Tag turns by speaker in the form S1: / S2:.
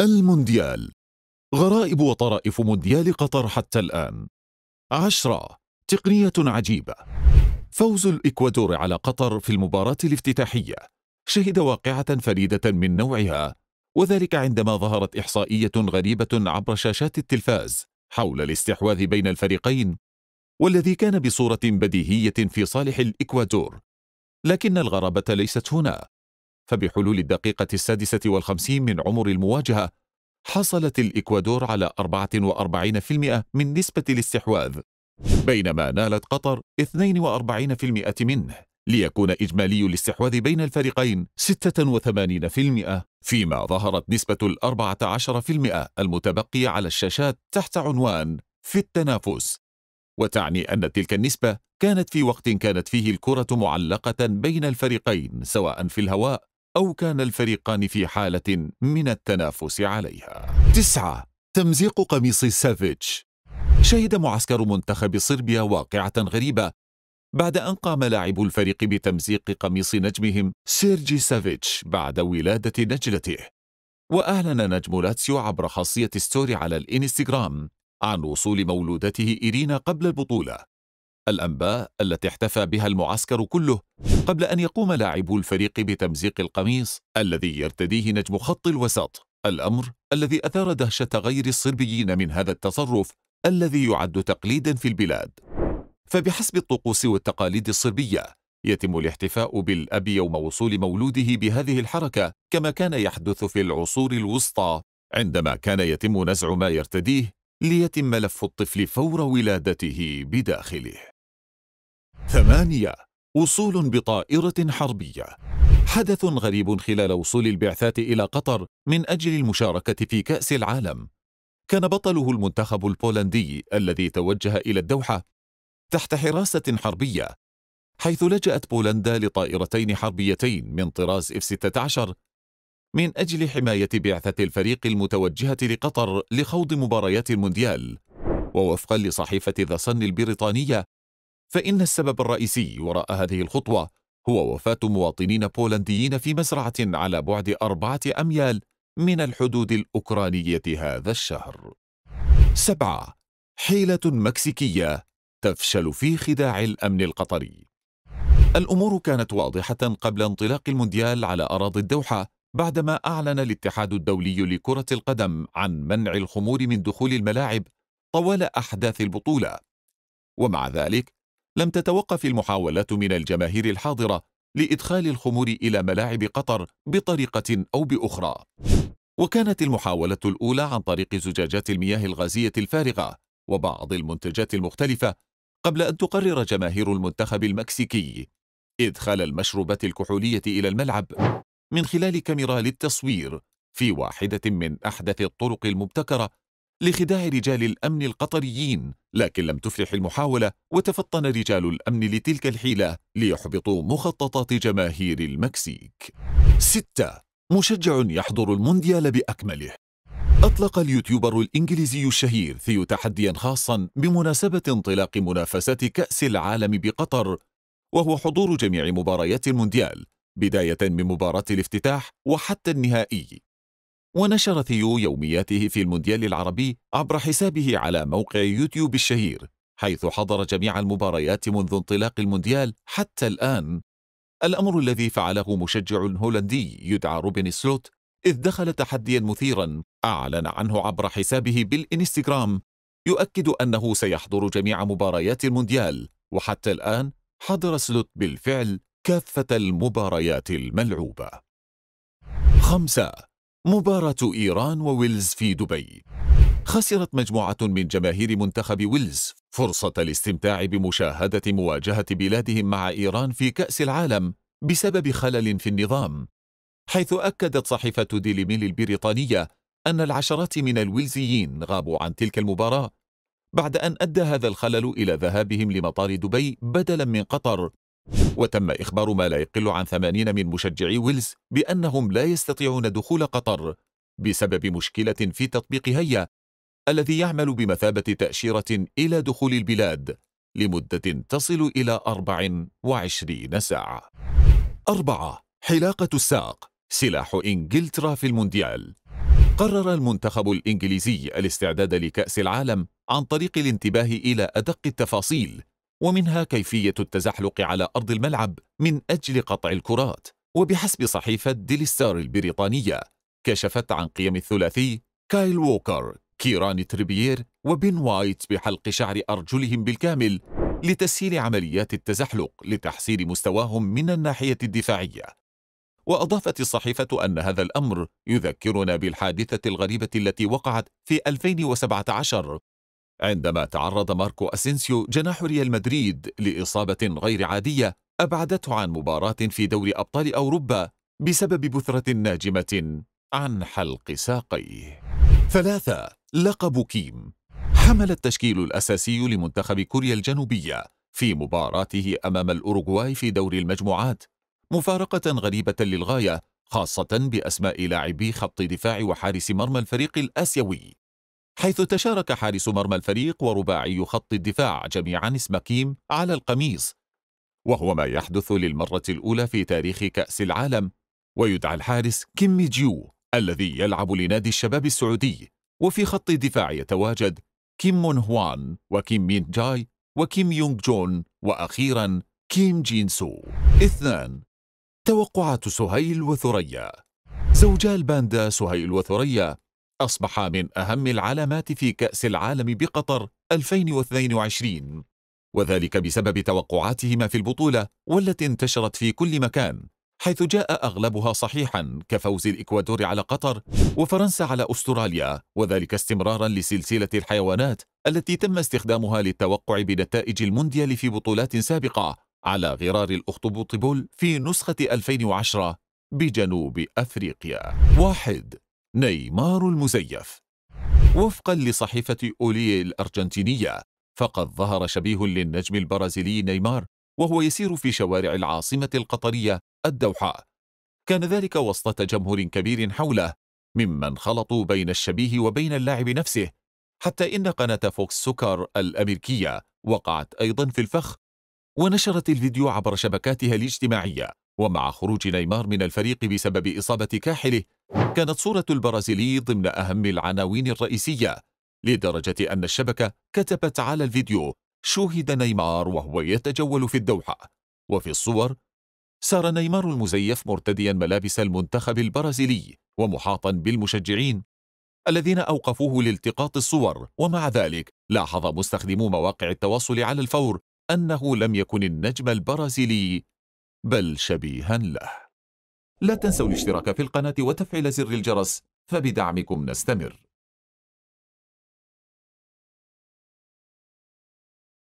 S1: المونديال غرائب وطرائف مونديال قطر حتى الآن عشرة تقنية عجيبة فوز الإكوادور على قطر في المباراة الافتتاحية شهد واقعة فريدة من نوعها وذلك عندما ظهرت إحصائية غريبة عبر شاشات التلفاز حول الاستحواذ بين الفريقين والذي كان بصورة بديهية في صالح الإكوادور لكن الغرابة ليست هنا فبحلول الدقيقة السادسة والخمسين من عمر المواجهة حصلت الإكوادور على 44% من نسبة الاستحواذ بينما نالت قطر 42% منه ليكون إجمالي الاستحواذ بين الفريقين 86% فيما ظهرت نسبة الأربعة عشر في المئة المتبقية على الشاشات تحت عنوان في التنافس وتعني أن تلك النسبة كانت في وقت كانت فيه الكرة معلقة بين الفريقين سواء في الهواء أو كان الفريقان في حالة من التنافس عليها تسعة تمزيق قميص سافيتش شهد معسكر منتخب صربيا واقعة غريبة بعد أن قام لاعبو الفريق بتمزيق قميص نجمهم سيرجي سافيتش بعد ولادة نجلته وأعلن نجم لاتسيو عبر خاصية ستوري على الإنستغرام عن وصول مولودته إيرينا قبل البطولة الأنباء التي احتفى بها المعسكر كله قبل أن يقوم لاعبو الفريق بتمزيق القميص الذي يرتديه نجم خط الوسط الأمر الذي أثار دهشة غير الصربيين من هذا التصرف الذي يعد تقليدا في البلاد فبحسب الطقوس والتقاليد الصربية يتم الاحتفاء بالأب يوم وصول مولوده بهذه الحركة كما كان يحدث في العصور الوسطى عندما كان يتم نزع ما يرتديه ليتم لف الطفل فور ولادته بداخله ثمانية وصول بطائرة حربية حدث غريب خلال وصول البعثات إلى قطر من أجل المشاركة في كأس العالم كان بطله المنتخب البولندي الذي توجه إلى الدوحة تحت حراسة حربية حيث لجأت بولندا لطائرتين حربيتين من طراز F-16 من أجل حماية بعثة الفريق المتوجهة لقطر لخوض مباريات المونديال ووفقا لصحيفة ذا صن البريطانية فإن السبب الرئيسي وراء هذه الخطوة هو وفاة مواطنين بولنديين في مزرعة على بعد أربعة أميال من الحدود الأوكرانية هذا الشهر. 7. حيلة مكسيكية تفشل في خداع الأمن القطري. الأمور كانت واضحة قبل انطلاق المونديال على أراضي الدوحة بعدما أعلن الاتحاد الدولي لكرة القدم عن منع الخمور من دخول الملاعب طوال أحداث البطولة. ومع ذلك لم تتوقف المحاولات من الجماهير الحاضرة لإدخال الخمور إلى ملاعب قطر بطريقة أو بأخرى وكانت المحاولة الأولى عن طريق زجاجات المياه الغازية الفارغة وبعض المنتجات المختلفة قبل أن تقرر جماهير المنتخب المكسيكي إدخال المشروبات الكحولية إلى الملعب من خلال كاميرا للتصوير في واحدة من أحدث الطرق المبتكرة لخداع رجال الأمن القطريين لكن لم تفلح المحاولة وتفطن رجال الأمن لتلك الحيلة ليحبطوا مخططات جماهير المكسيك 6. مشجع يحضر المونديال بأكمله أطلق اليوتيوبر الإنجليزي الشهير ثيو تحديا خاصا بمناسبة انطلاق منافسة كأس العالم بقطر وهو حضور جميع مباريات المونديال بداية من مباراة الافتتاح وحتى النهائي ونشر ثيو يومياته في المونديال العربي عبر حسابه على موقع يوتيوب الشهير حيث حضر جميع المباريات منذ انطلاق المونديال حتى الآن الأمر الذي فعله مشجع هولندي يدعى روبن سلوت إذ دخل تحديا مثيرا أعلن عنه عبر حسابه بالإنستغرام يؤكد أنه سيحضر جميع مباريات المونديال وحتى الآن حضر سلوت بالفعل كافة المباريات الملعوبة خمسة مباراة إيران وويلز في دبي خسرت مجموعة من جماهير منتخب ويلز فرصة الاستمتاع بمشاهدة مواجهة بلادهم مع إيران في كأس العالم بسبب خلل في النظام حيث أكدت صحيفة ديلي ميل البريطانية أن العشرات من الويلزيين غابوا عن تلك المباراة بعد أن أدى هذا الخلل إلى ذهابهم لمطار دبي بدلا من قطر وتم إخبار ما لا يقل عن ثمانين من مشجعي ويلز بأنهم لا يستطيعون دخول قطر بسبب مشكلة في تطبيق هيا الذي يعمل بمثابة تأشيرة إلى دخول البلاد لمدة تصل إلى 24 ساعة أربعة حلاقة الساق سلاح إنجلترا في المونديال قرر المنتخب الإنجليزي الاستعداد لكأس العالم عن طريق الانتباه إلى أدق التفاصيل ومنها كيفية التزحلق على أرض الملعب من أجل قطع الكرات وبحسب صحيفة ديلي ستار البريطانية كشفت عن قيم الثلاثي كايل ووكر كيران تريبيير وبن وايت بحلق شعر أرجلهم بالكامل لتسهيل عمليات التزحلق لتحسين مستواهم من الناحية الدفاعية وأضافت الصحيفة أن هذا الأمر يذكرنا بالحادثة الغريبة التي وقعت في 2017 عندما تعرض ماركو أسينسيو جناح ريال مدريد لإصابة غير عادية أبعدته عن مباراة في دوري أبطال أوروبا بسبب بثرة ناجمة عن حلق ساقيه. ثلاثة لقب كيم حمل التشكيل الأساسي لمنتخب كوريا الجنوبية في مباراته أمام الأوروغواي في دوري المجموعات مفارقة غريبة للغاية خاصة بأسماء لاعبي خط دفاع وحارس مرمى الفريق الآسيوي حيث تشارك حارس مرمى الفريق ورباعي خط الدفاع جميعا اسم كيم على القميص وهو ما يحدث للمرة الأولى في تاريخ كأس العالم ويدعى الحارس كيم جيو الذي يلعب لنادي الشباب السعودي وفي خط الدفاع يتواجد كيم مون هوان وكيم مين جاي وكيم يونغ جون وأخيرا كيم جين سو اثنان توقعات سهيل وثريا زوجا الباندا سهيل وثريا أصبح من أهم العلامات في كأس العالم بقطر 2022 وذلك بسبب توقعاتهما في البطولة والتي انتشرت في كل مكان حيث جاء أغلبها صحيحا كفوز الإكوادور على قطر وفرنسا على أستراليا وذلك استمرارا لسلسلة الحيوانات التي تم استخدامها للتوقع بنتائج المونديال في بطولات سابقة على غرار الأخطبوط بول في نسخة 2010 بجنوب أفريقيا واحد نيمار المزيف وفقا لصحيفة أولي الأرجنتينية فقد ظهر شبيه للنجم البرازيلي نيمار وهو يسير في شوارع العاصمة القطرية الدوحة كان ذلك وسط تجمهر كبير حوله ممن خلطوا بين الشبيه وبين اللاعب نفسه حتى إن قناة فوكس سكر الأمريكية وقعت أيضا في الفخ ونشرت الفيديو عبر شبكاتها الاجتماعية ومع خروج نيمار من الفريق بسبب إصابة كاحله كانت صورة البرازيلي ضمن أهم العناوين الرئيسية لدرجة أن الشبكة كتبت على الفيديو شوهد نيمار وهو يتجول في الدوحة وفي الصور سار نيمار المزيف مرتديا ملابس المنتخب البرازيلي ومحاطا بالمشجعين الذين أوقفوه لالتقاط الصور ومع ذلك لاحظ مستخدمو مواقع التواصل على الفور أنه لم يكن النجم البرازيلي بل شبيها له لا تنسوا الاشتراك في القناة وتفعيل زر الجرس فبدعمكم نستمر